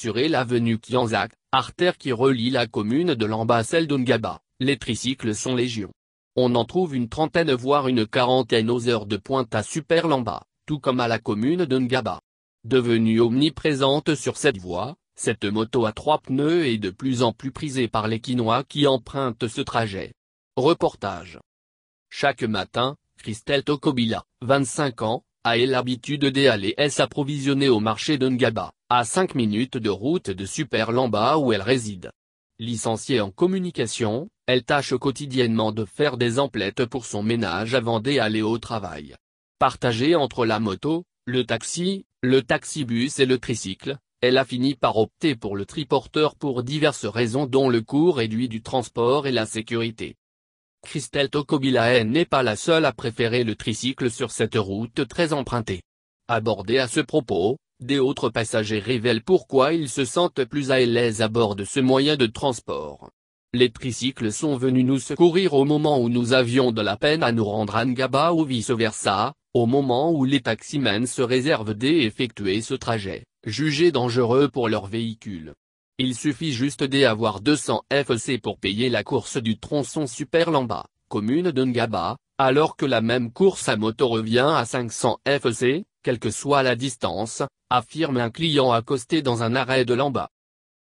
Sur l'avenue Kianzak, artère qui relie la commune de Lamba à celle N'Gaba, les tricycles sont légion. On en trouve une trentaine voire une quarantaine aux heures de pointe à Super Lamba, tout comme à la commune N'Gaba. Devenue omniprésente sur cette voie, cette moto à trois pneus est de plus en plus prisée par les Quinois qui empruntent ce trajet. Reportage Chaque matin, Christelle Tokobila, 25 ans, a l'habitude d'aller s'approvisionner au marché d'Ungaba à 5 minutes de route de super Lamba où elle réside. Licenciée en communication, elle tâche quotidiennement de faire des emplettes pour son ménage avant d'aller au travail. Partagée entre la moto, le taxi, le taxibus et le tricycle, elle a fini par opter pour le triporteur pour diverses raisons dont le coût réduit du transport et la sécurité. Christelle Tokobilae n'est pas la seule à préférer le tricycle sur cette route très empruntée. Abordée à ce propos, des autres passagers révèlent pourquoi ils se sentent plus à l'aise à bord de ce moyen de transport. Les tricycles sont venus nous secourir au moment où nous avions de la peine à nous rendre à Ngaba ou vice-versa, au moment où les taximens se réservent d'effectuer ce trajet, jugé dangereux pour leur véhicule. Il suffit juste d'avoir 200 FC pour payer la course du tronçon Super Lamba, commune de Ngaba, alors que la même course à moto revient à 500 FC quelle que soit la distance, affirme un client accosté dans un arrêt de Lamba.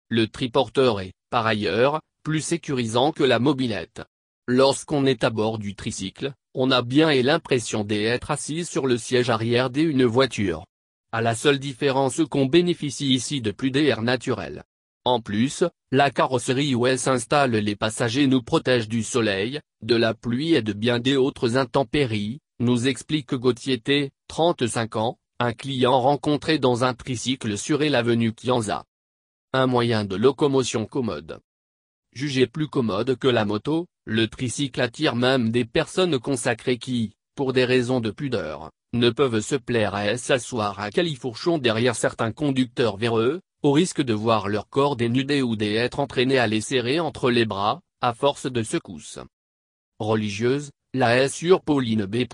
Le triporteur est, par ailleurs, plus sécurisant que la mobilette. Lorsqu'on est à bord du tricycle, on a bien et l'impression d'être assis sur le siège arrière d'une voiture. À la seule différence qu'on bénéficie ici de plus d'air naturel. En plus, la carrosserie où elle s'installe les passagers nous protège du soleil, de la pluie et de bien des autres intempéries, nous explique Gauthier T, 35 ans, un client rencontré dans un tricycle sur l'avenue Kianza. Un moyen de locomotion commode. Jugé plus commode que la moto, le tricycle attire même des personnes consacrées qui, pour des raisons de pudeur, ne peuvent se plaire à s'asseoir à califourchon derrière certains conducteurs véreux, au risque de voir leur corps dénudé ou d'être entraînés à les serrer entre les bras, à force de secousses. Religieuse, la S sur Pauline B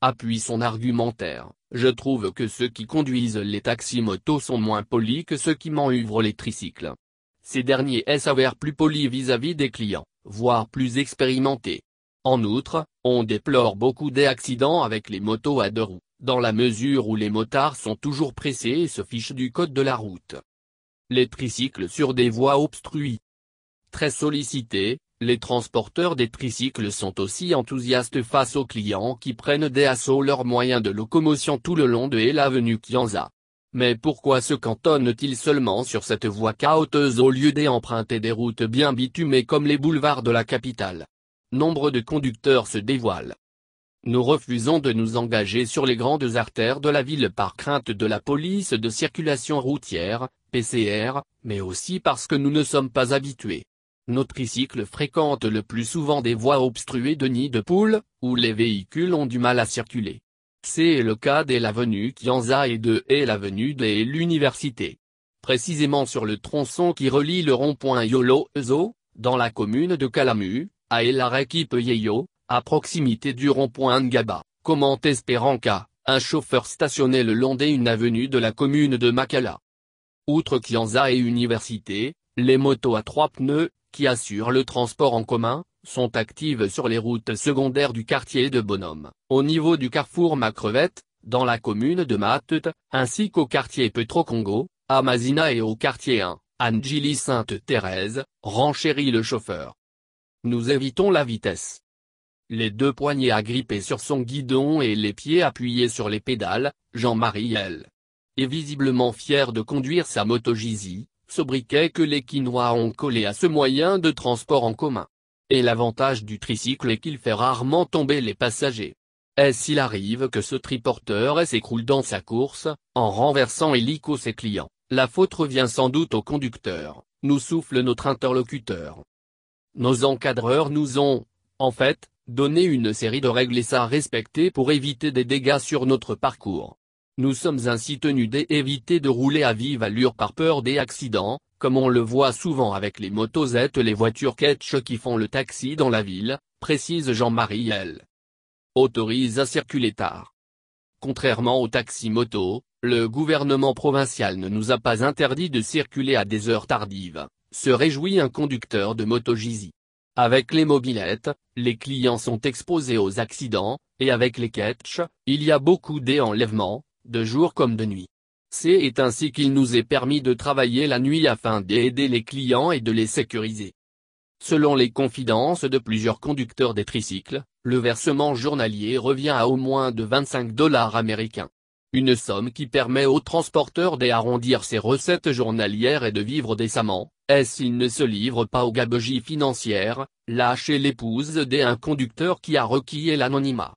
appuie son argumentaire. Je trouve que ceux qui conduisent les taxis-motos sont moins polis que ceux qui manœuvrent les tricycles. Ces derniers s'avèrent plus polis vis-à-vis des clients, voire plus expérimentés. En outre, on déplore beaucoup des accidents avec les motos à deux roues, dans la mesure où les motards sont toujours pressés et se fichent du code de la route. Les tricycles sur des voies obstruées. Très sollicités, les transporteurs des tricycles sont aussi enthousiastes face aux clients qui prennent des assauts leurs moyens de locomotion tout le long de l'avenue Kianza. Mais pourquoi se cantonnent-ils seulement sur cette voie chaotique au lieu d'emprunter des routes bien bitumées comme les boulevards de la capitale Nombre de conducteurs se dévoilent. Nous refusons de nous engager sur les grandes artères de la ville par crainte de la police de circulation routière, PCR, mais aussi parce que nous ne sommes pas habitués notre tricycles fréquente le plus souvent des voies obstruées de nids de poules, où les véhicules ont du mal à circuler. C'est le cas des l'avenue Kianza et de l'avenue de l'Université. Précisément sur le tronçon qui relie le rond-point yolo dans la commune de Kalamu, à Elarekipe yeyo à proximité du rond-point Ngaba, comment espérant un chauffeur stationné le long d'une avenue de la commune de Makala. Outre Kianza et Université, les motos à trois pneus, qui assurent le transport en commun, sont actives sur les routes secondaires du quartier de Bonhomme, au niveau du carrefour Macrevette, dans la commune de Matete, ainsi qu'au quartier Petro-Congo, à Mazina et au quartier 1, Angili Sainte-Thérèse, renchérit le chauffeur. Nous évitons la vitesse. Les deux poignets agrippés sur son guidon et les pieds appuyés sur les pédales, Jean-Marie L. est visiblement fier de conduire sa moto Gizi, ce briquet que les Quinois ont collé à ce moyen de transport en commun. Et l'avantage du tricycle est qu'il fait rarement tomber les passagers. Est-ce s'il arrive que ce triporteur s'écroule dans sa course, en renversant hélico ses clients, la faute revient sans doute au conducteur, nous souffle notre interlocuteur. Nos encadreurs nous ont, en fait, donné une série de règles et ça à respecter pour éviter des dégâts sur notre parcours. Nous sommes ainsi tenus d'éviter de rouler à vive allure par peur des accidents, comme on le voit souvent avec les motos et les voitures ketch qui font le taxi dans la ville, précise Jean-Marie L. Autorise à circuler tard. Contrairement aux taxis moto, le gouvernement provincial ne nous a pas interdit de circuler à des heures tardives, se réjouit un conducteur de Moto MotoGP. Avec les mobilettes, les clients sont exposés aux accidents, et avec les ketch, il y a beaucoup d'enlèvements, de jour comme de nuit. C'est ainsi qu'il nous est permis de travailler la nuit afin d'aider les clients et de les sécuriser. Selon les confidences de plusieurs conducteurs des tricycles, le versement journalier revient à au moins de 25 dollars américains. Une somme qui permet aux transporteurs d'arrondir ses recettes journalières et de vivre décemment, est-ce s'ils ne se livrent pas aux gabegies financières, lâcher l'épouse d'un conducteur qui a requis l'anonymat.